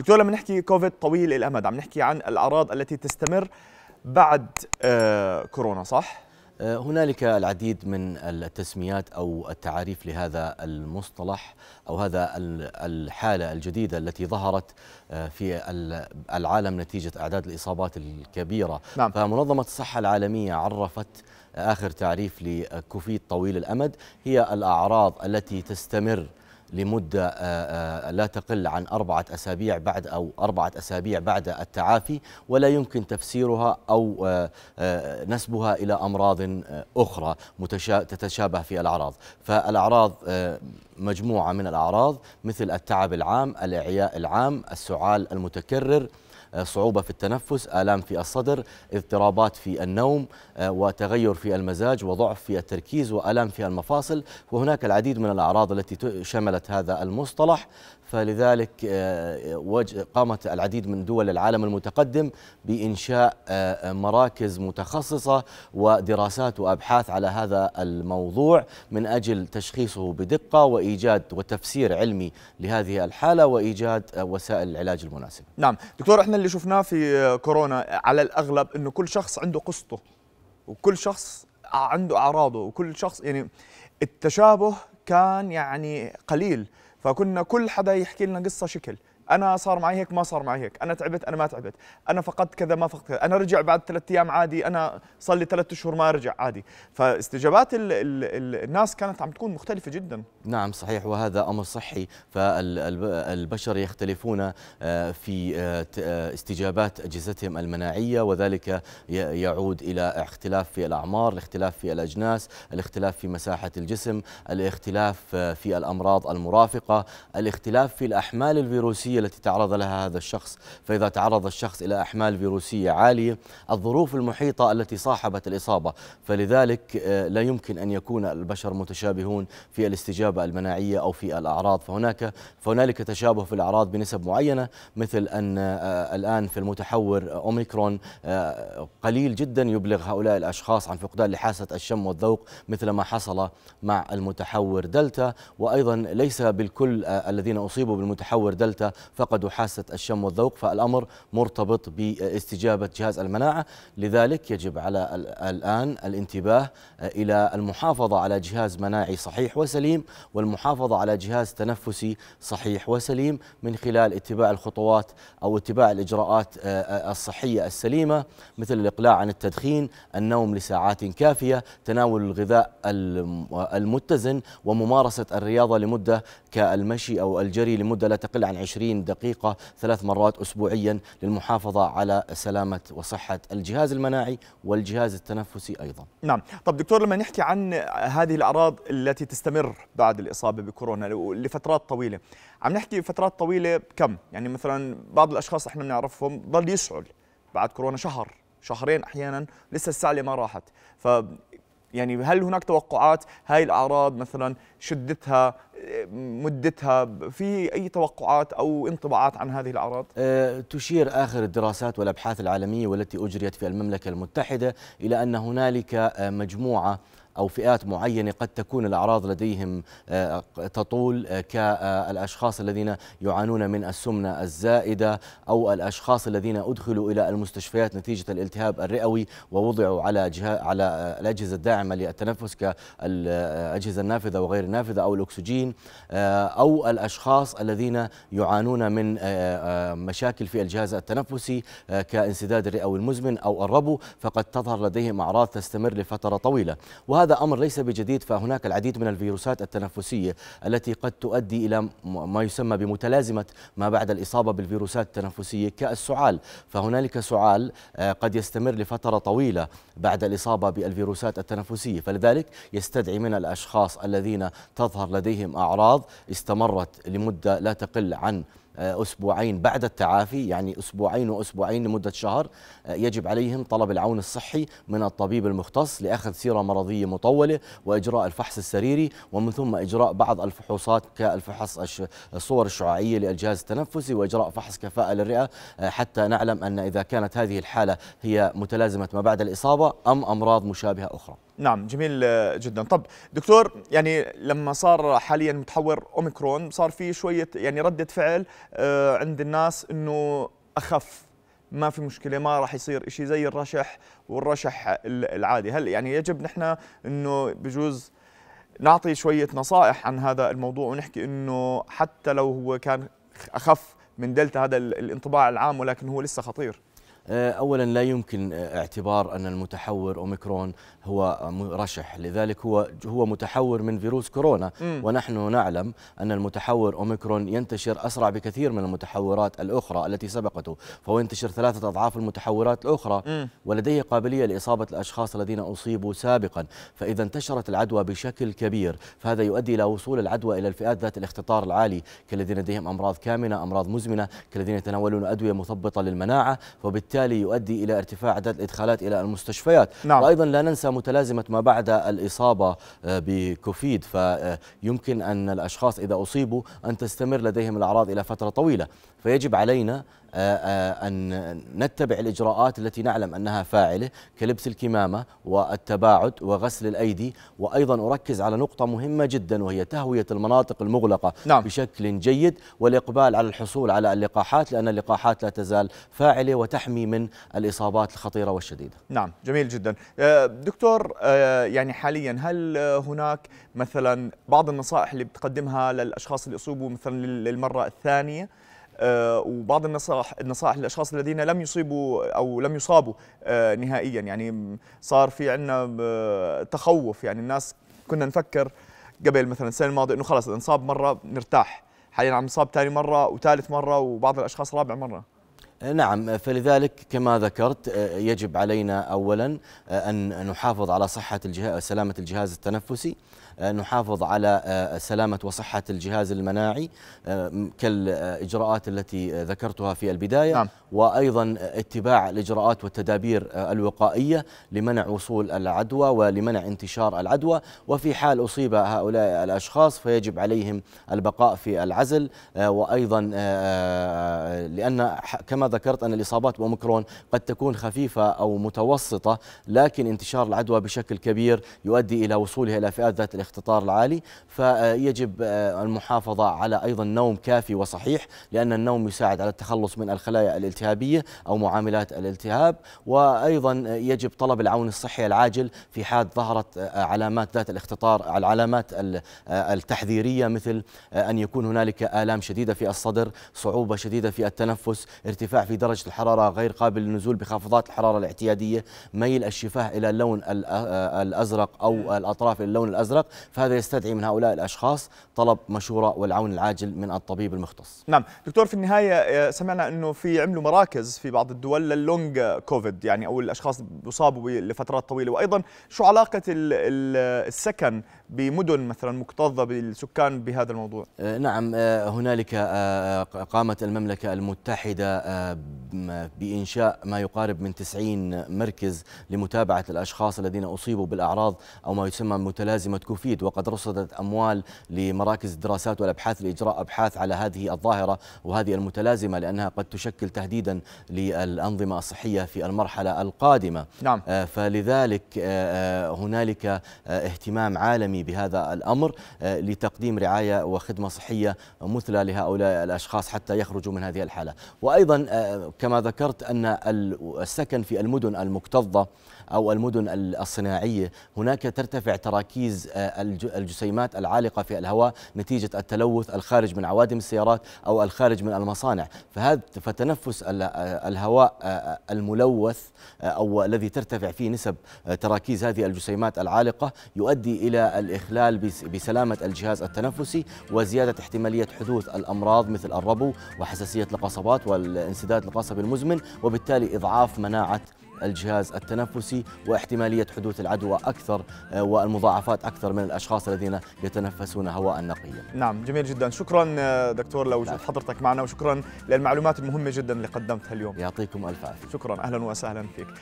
دكتور لما نحكي كوفيد طويل الامد عم نحكي عن الاعراض التي تستمر بعد آه، كورونا صح؟ آه، هنالك العديد من التسميات او التعاريف لهذا المصطلح او هذا الحاله الجديده التي ظهرت آه، في العالم نتيجه اعداد الاصابات الكبيره نعم. فمنظمه الصحه العالميه عرفت اخر تعريف لكوفيد طويل الامد هي الاعراض التي تستمر لمدة آه، آه، لا تقل عن أربعة أسابيع بعد أو أربعة أسابيع بعد التعافي ولا يمكن تفسيرها أو آه، نسبها إلى أمراض أخرى تتشابه في الأعراض فالأعراض مجموعة من الأعراض مثل التعب العام الإعياء العام السعال المتكرر آه، صعوبة في التنفس آلام في الصدر اضطرابات في النوم آه، وتغير في المزاج وضعف في التركيز وآلام في المفاصل وهناك العديد من الأعراض التي شملت هذا المصطلح فلذلك آه، قامت العديد من دول العالم المتقدم بإنشاء مراكز متخصصة ودراسات وأبحاث على هذا الموضوع من أجل تشخيصه بدقة وإيجاد وتفسير علمي لهذه الحالة وإيجاد وسائل العلاج المناسب نعم دكتور احنا اللي شفناه في كورونا على الاغلب انه كل شخص عنده قصته وكل شخص عنده اعراضه وكل شخص يعني التشابه كان يعني قليل فكنا كل حدا يحكي لنا قصه شكل انا صار معي هيك ما صار معي هيك انا تعبت انا ما تعبت انا فقدت كذا ما فقدت كذا. انا رجع بعد ثلاث ايام عادي انا صار لي ثلاث اشهر ما رجع عادي فاستجابات الـ الـ الـ الناس كانت عم تكون مختلفه جدا نعم صحيح وهذا امر صحي فالبشر يختلفون آه، في آه، آه، استجابات اجهزتهم المناعيه وذلك يعود الى اختلاف في الاعمار الاختلاف في الاجناس الاختلاف في مساحه الجسم الاختلاف في الامراض المرافقه الاختلاف في الاحمال الفيروسيه التي تعرض لها هذا الشخص فإذا تعرض الشخص إلى أحمال فيروسية عالية الظروف المحيطة التي صاحبت الإصابة فلذلك آه، لا يمكن أن يكون البشر متشابهون في الاستجابة المناعية أو في الأعراض فهناك فهنالك تشابه في الأعراض بنسب معينة مثل أن آه، الآن في المتحور أوميكرون آه، قليل جدا يبلغ هؤلاء الأشخاص عن فقدان لحاسة الشم والذوق مثل ما حصل مع المتحور دلتا وأيضا ليس بالكل الذين أصيبوا بالمتحور دلتا فقدوا حاسة الشم والذوق فالأمر مرتبط باستجابة جهاز المناعة لذلك يجب على الآن الانتباه آه، إلى المحافظة على جهاز مناعي صحيح وسليم والمحافظة على جهاز تنفسي صحيح وسليم من خلال اتباع الخطوات أو اتباع الإجراءات آه، آه، الصحية السليمة مثل الإقلاع عن التدخين النوم لساعات كافية تناول الغذاء المتزن وممارسة الرياضة لمدة كالمشي أو الجري لمدة لا تقل عن 20 دقيقة ثلاث مرات أسبوعيا للمحافظة على سلامة وصحة الجهاز المناعي والجهاز التنفسي أيضا نعم طب دكتور لما نحكي عن هذه الأعراض التي تستمر بعد الإصابة بكورونا لفترات طويلة عم نحكي فترات طويلة كم يعني مثلا بعض الأشخاص احنا بنعرفهم ضل يشعل بعد كورونا شهر شهرين احيانا لسه السعله ما راحت ف يعني هل هناك توقعات هاي الاعراض مثلا شدتها مدتها في أي توقعات أو انطباعات عن هذه الأعراض؟ أه، تشير آخر الدراسات والأبحاث العالمية والتي أجريت في المملكة المتحدة إلى أن هنالك أه، مجموعة أو فئات معينة قد تكون الأعراض لديهم آه، تطول آه، كالأشخاص الذين يعانون من السمنة الزائدة أو الأشخاص الذين أدخلوا إلى المستشفيات نتيجة الالتهاب الرئوي ووضعوا على على الأجهزة الداعمة للتنفس كالأجهزة النافذة وغير النافذة أو الأكسجين آه، أو الأشخاص الذين يعانون من مشاكل في الجهاز التنفسي كانسداد الرئوي المزمن أو الربو فقد تظهر لديهم أعراض تستمر لفترة طويلة وهذا وهذا أمر ليس بجديد فهناك العديد من الفيروسات التنفسية التي قد تؤدي إلى ما يسمى بمتلازمة ما بعد الإصابة بالفيروسات التنفسية كالسعال فهنالك سعال آه، قد يستمر لفترة طويلة بعد الإصابة بالفيروسات التنفسية فلذلك يستدعي من الأشخاص الذين تظهر لديهم أعراض استمرت لمدة لا تقل عن آه، أسبوعين بعد التعافي يعني أسبوعين وأسبوعين لمدة شهر آه، يجب عليهم طلب العون الصحي من الطبيب المختص لأخذ سيرة مرضية مطولة وإجراء الفحص السريري ومن ثم إجراء بعض الفحوصات كالفحص الصور الشعاعية للجهاز التنفسي وإجراء فحص كفاءة للرئة آه، حتى نعلم أن إذا كانت هذه الحالة هي متلازمة ما بعد الإصابة أم أمراض مشابهة أخرى نعم جميل آه، جدا طب دكتور يعني لما صار حاليا متحور اوميكرون صار في شويه يعني رده فعل آه، عند الناس انه اخف ما في مشكله ما راح يصير شيء زي الرشح والرشح العادي هل يعني يجب نحن انه بجوز نعطي شويه نصائح عن هذا الموضوع ونحكي انه حتى لو هو كان اخف من دلتا هذا الانطباع العام ولكن هو لسه خطير آه، اولا لا يمكن آه، اعتبار ان المتحور اوميكرون هو مرشح لذلك هو هو متحور من فيروس كورونا م. ونحن نعلم ان المتحور اوميكرون ينتشر اسرع بكثير من المتحورات الاخرى التي سبقته فهو ينتشر ثلاثه اضعاف المتحورات الاخرى م. ولديه قابليه لاصابه الاشخاص الذين اصيبوا سابقا فاذا انتشرت العدوى بشكل كبير فهذا يؤدي الى وصول العدوى الى الفئات ذات الاختطار العالي كالذين لديهم امراض كامنه امراض مزمنه كالذين يتناولون ادويه مثبطه للمناعه وبالتالي وبالتالي يؤدي إلى ارتفاع عدد الإدخالات إلى المستشفيات نعم. وأيضا لا ننسى متلازمة ما بعد الإصابة آه، بكوفيد فيمكن آه، أن الأشخاص إذا أصيبوا أن تستمر لديهم الأعراض إلى فترة طويلة فيجب علينا آه، آه، أن نتبع الإجراءات التي نعلم أنها فاعلة كلبس الكمامة والتباعد وغسل الأيدي وأيضا أركز على نقطة مهمة جدا وهي تهوية المناطق المغلقة نعم. بشكل جيد والإقبال على الحصول على اللقاحات لأن اللقاحات لا تزال فاعلة وتحمي من الإصابات الخطيرة والشديدة نعم جميل جدا آه، دكتور يعني حاليا هل هناك مثلا بعض النصائح اللي بتقدمها للأشخاص اللي أصيبوا مثلا للمرة الثانية آه، وبعض النصائح النصائح للاشخاص الذين لم يصيبوا او لم يصابوا آه، نهائيا يعني صار في عندنا آه، تخوف يعني الناس كنا نفكر قبل مثلا السنه الماضيه انه خلص اذا انصاب مره نرتاح حاليا عم نصاب ثاني مره وثالث مره وبعض الاشخاص رابع مره نعم فلذلك كما ذكرت آه، يجب علينا اولا آه، ان نحافظ على صحه الجهاز سلامه الجهاز التنفسي آه، نحافظ على سلامة وصحة الجهاز المناعي كالإجراءات التي ذكرتها في البداية نعم. وأيضا اتباع الإجراءات والتدابير الوقائية لمنع وصول العدوى ولمنع انتشار العدوى وفي حال أصيب هؤلاء الأشخاص فيجب عليهم البقاء في العزل وأيضا لأن كما ذكرت أن الإصابات بأوميكرون قد تكون خفيفة أو متوسطة لكن انتشار العدوى بشكل كبير يؤدي إلى وصولها إلى فئات ذات الاخططار العالي فيجب آه، المحافظة على أيضا نوم كافي وصحيح لأن النوم يساعد على التخلص من الخلايا الالتهابية أو معاملات الالتهاب وأيضا آه، يجب طلب العون الصحي العاجل في حال ظهرت آه، علامات ذات الاختطار العلامات التحذيرية مثل أن يكون هنالك آلام شديدة في الصدر صعوبة شديدة في التنفس ارتفاع في درجة الحرارة غير قابل للنزول بخفضات الحرارة الاعتيادية ميل الشفاه إلى اللون الأزرق أو الأطراف إلى اللون الأزرق فهذا يستدعي من هؤلاء الأشخاص طلب مشورة والعون العاجل من الطبيب المختص نعم دكتور في النهاية آه، سمعنا أنه في عملوا مراكز في بعض الدول للونج كوفيد يعني أو الأشخاص بيصابوا لفترات طويلة وأيضا شو علاقة السكن بمدن مثلا مكتظة بالسكان بهذا الموضوع آه، نعم آه، هنالك قامت المملكة المتحدة بإنشاء ما يقارب من 90 مركز لمتابعة الأشخاص الذين أصيبوا بالأعراض أو ما يسمى متلازمة كوفيد وقد رصدت أموال لمراكز الدراسات والأبحاث لإجراء أبحاث على هذه الظاهرة وهذه المتلازمة لأنها قد تشكل تهديدا للأنظمة الصحية في المرحلة القادمة نعم. آه، فلذلك آه، آه، هنالك اهتمام عالمي بهذا الأمر لتقديم رعاية وخدمة صحية مثلى لهؤلاء الأشخاص حتى يخرجوا من هذه الحالة وأيضا كما ذكرت أن السكن في المدن المكتظة أو المدن الصناعية هناك ترتفع تراكيز آه، الجسيمات العالقة في الهواء نتيجة التلوث الخارج من عوادم السيارات أو الخارج من المصانع فهذا فتنفس آه، الهواء آه، الملوث أو الذي ترتفع فيه نسب تراكيز هذه الجسيمات العالقة يؤدي إلى الإخلال بسلامة الجهاز التنفسي وزيادة احتمالية حدوث الأمراض مثل الربو وحساسية القصبات والانسداد القصبي المزمن وبالتالي إضعاف مناعة الجهاز التنفسي واحتمالية حدوث العدوى أكثر آه، والمضاعفات أكثر من الأشخاص الذين يتنفسون هواء نقيا نعم جميل جدا شكرا آه، دكتور لوجود حضرتك معنا وشكرا للمعلومات المهمة جدا اللي قدمتها اليوم يعطيكم ألف عافية شكرا أهلا وسهلا فيك